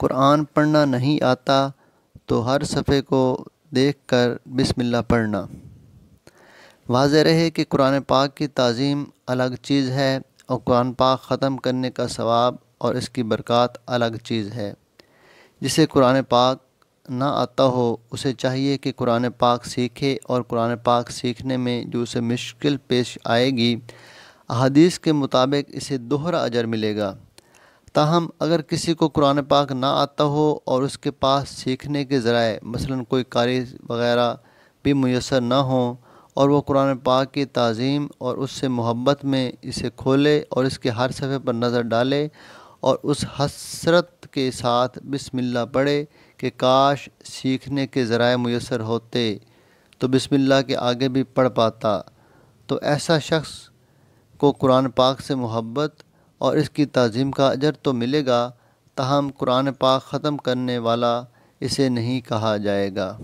कुरान पढ़ना नहीं आता तो हर सफ़े को देख कर बिसमिल्ला पढ़ना वाज रहे कि कुरान पाक की तज़ीम अलग चीज़ है और कुरान पाक ख़त्म करने का सवाब और इसकी बरक़ात अलग चीज़ है जिसे कुरान पाक ना आता हो उसे चाहिए कि कुरान पाक सीखे और कुरान पाक सीखने में जो उसे मुश्किल पेश आएगी अदीस के मुताबिक इसे दोहरा अजर मिलेगा ताहम अगर किसी को कुरान पाक ना आता हो और उसके पास सीखने के ज़राए मसलन कोई कारी वगैरह भी मैसर ना हो और वह कुरान पाक की तज़ीम और उससे मोहब्बत में इसे खोले और इसके हर सफ़े पर नज़र डाले और उस हसरत के साथ बिसमिल्ला पढ़े कि काश सीखने के ज़राए मैसर होते तो बिसमिल्ला के आगे भी पढ़ पाता तो ऐसा शख्स को कुरान पाक से मोहब्बत और इसकी तज़ीम का अजर तो मिलेगा तहम कुरान पाक ख़त्म करने वाला इसे नहीं कहा जाएगा